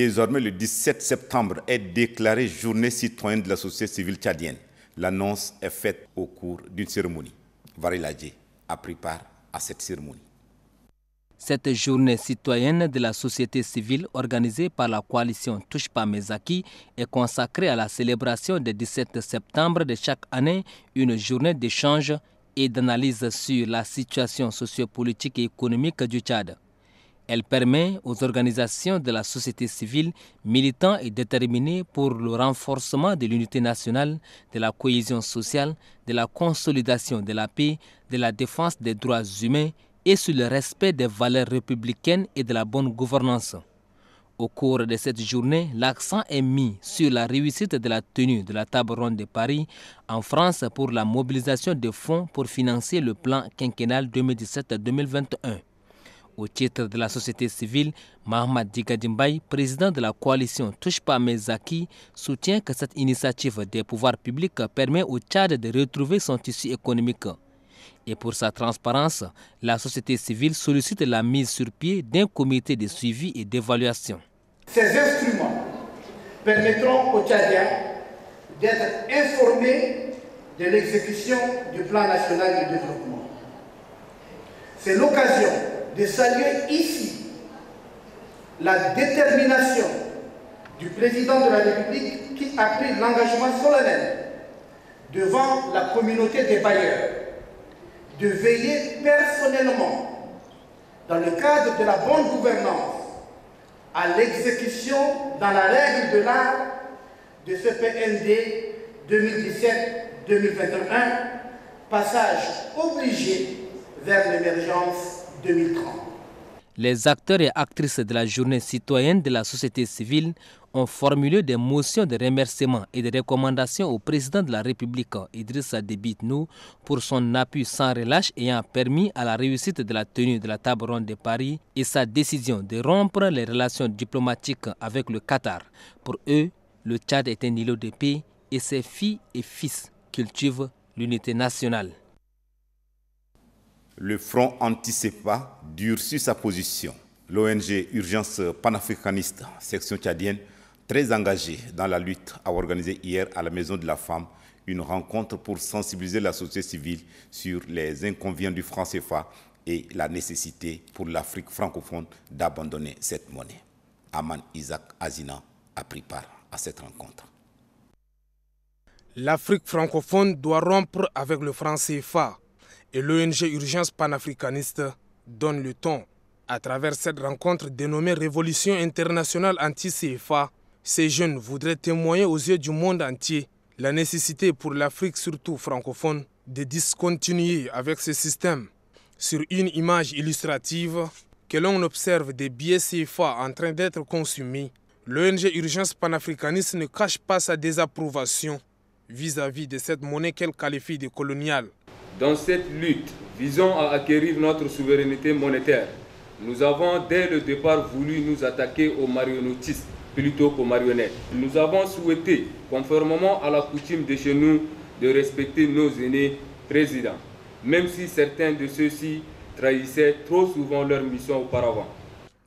Désormais, le 17 septembre est déclaré journée citoyenne de la société civile tchadienne. L'annonce est faite au cours d'une cérémonie. Variladje a pris part à cette cérémonie. Cette journée citoyenne de la société civile organisée par la coalition Touche pas mes est consacrée à la célébration du 17 septembre de chaque année, une journée d'échange et d'analyse sur la situation sociopolitique et économique du Tchad. Elle permet aux organisations de la société civile militants et déterminées pour le renforcement de l'unité nationale, de la cohésion sociale, de la consolidation de la paix, de la défense des droits humains et sur le respect des valeurs républicaines et de la bonne gouvernance. Au cours de cette journée, l'accent est mis sur la réussite de la tenue de la table ronde de Paris en France pour la mobilisation de fonds pour financer le plan quinquennal 2017-2021. Au titre de la société civile, Mahmoud Digadimbay, président de la coalition Touche pas mes acquis, soutient que cette initiative des pouvoirs publics permet au Tchad de retrouver son tissu économique. Et pour sa transparence, la société civile sollicite la mise sur pied d'un comité de suivi et d'évaluation. Ces instruments permettront aux Tchadiens d'être informés de l'exécution du plan national de développement. C'est l'occasion de saluer ici la détermination du président de la République qui a pris l'engagement solennel devant la communauté des bailleurs de veiller personnellement, dans le cadre de la bonne gouvernance, à l'exécution dans la règle de l'art de ce PND 2017-2021, passage obligé vers l'émergence les acteurs et actrices de la journée citoyenne de la société civile ont formulé des motions de remerciement et de recommandations au président de la République, Idrissa Debitnou, pour son appui sans relâche ayant permis à la réussite de la tenue de la table ronde de Paris et sa décision de rompre les relations diplomatiques avec le Qatar. Pour eux, le Tchad est un îlot de paix et ses filles et fils cultivent l'unité nationale le front anti-CEPA sur sa position. L'ONG Urgence panafricaniste, section tchadienne, très engagée dans la lutte, a organisé hier à la Maison de la Femme une rencontre pour sensibiliser la société civile sur les inconvénients du franc CFA et la nécessité pour l'Afrique francophone d'abandonner cette monnaie. Aman Isaac Azina a pris part à cette rencontre. L'Afrique francophone doit rompre avec le franc CFA et l'ONG Urgence panafricaniste donne le ton. À travers cette rencontre dénommée Révolution internationale anti-CFA, ces jeunes voudraient témoigner aux yeux du monde entier la nécessité pour l'Afrique, surtout francophone, de discontinuer avec ce système. Sur une image illustrative, que l'on observe des billets CFA en train d'être consumés, l'ONG Urgence panafricaniste ne cache pas sa désapprobation vis à -vis de cette monnaie qu'elle qualifie de coloniale. Dans cette lutte visant à acquérir notre souveraineté monétaire, nous avons dès le départ voulu nous attaquer aux marionnettistes plutôt qu'aux marionnettes. Nous avons souhaité, conformément à la coutume de chez nous, de respecter nos aînés présidents, même si certains de ceux-ci trahissaient trop souvent leur mission auparavant.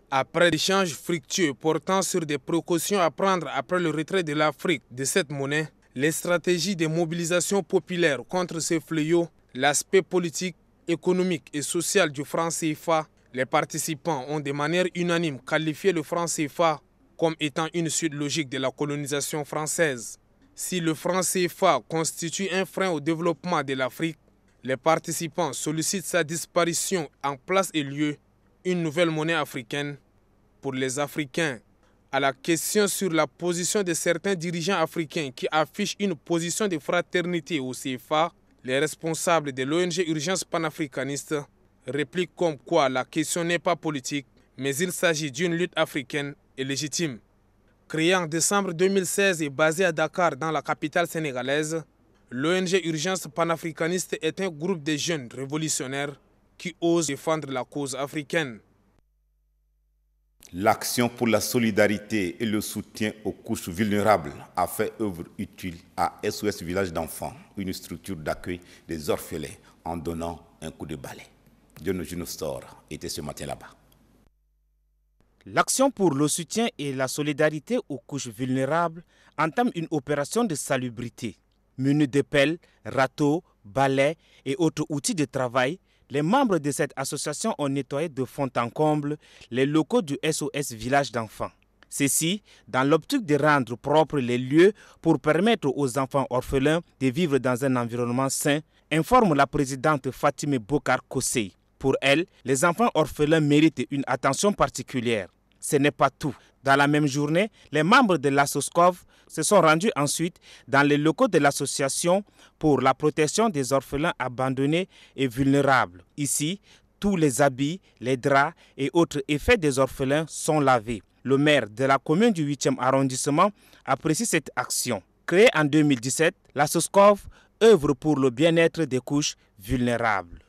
Après des fructueux portant sur des précautions à prendre après le retrait de l'Afrique de cette monnaie, les stratégies de mobilisation populaire contre ces fléaux l'aspect politique, économique et social du franc CFA, les participants ont de manière unanime qualifié le franc CFA comme étant une suite logique de la colonisation française. Si le franc CFA constitue un frein au développement de l'Afrique, les participants sollicitent sa disparition en place et lieu, une nouvelle monnaie africaine. Pour les Africains, à la question sur la position de certains dirigeants africains qui affichent une position de fraternité au CFA, les responsables de l'ONG Urgence panafricaniste répliquent comme quoi la question n'est pas politique, mais il s'agit d'une lutte africaine et légitime. Créée en décembre 2016 et basée à Dakar dans la capitale sénégalaise, l'ONG Urgence panafricaniste est un groupe de jeunes révolutionnaires qui osent défendre la cause africaine. L'action pour la solidarité et le soutien aux couches vulnérables a fait œuvre utile à SOS Village d'enfants, une structure d'accueil des orphelins, en donnant un coup de balai. John Junostor était ce matin là-bas. L'action pour le soutien et la solidarité aux couches vulnérables entame une opération de salubrité. Munie de pelles, râteaux, balais et autres outils de travail, les membres de cette association ont nettoyé de fond en comble les locaux du SOS Village d'enfants. Ceci dans l'optique de rendre propres les lieux pour permettre aux enfants orphelins de vivre dans un environnement sain, informe la présidente Fatime Bokar Kosei. Pour elle, les enfants orphelins méritent une attention particulière. Ce n'est pas tout. Dans la même journée, les membres de l'ASOSCOV se sont rendus ensuite dans les locaux de l'association pour la protection des orphelins abandonnés et vulnérables. Ici, tous les habits, les draps et autres effets des orphelins sont lavés. Le maire de la commune du 8e arrondissement apprécie cette action. Créée en 2017, la SOSCOV œuvre pour le bien-être des couches vulnérables.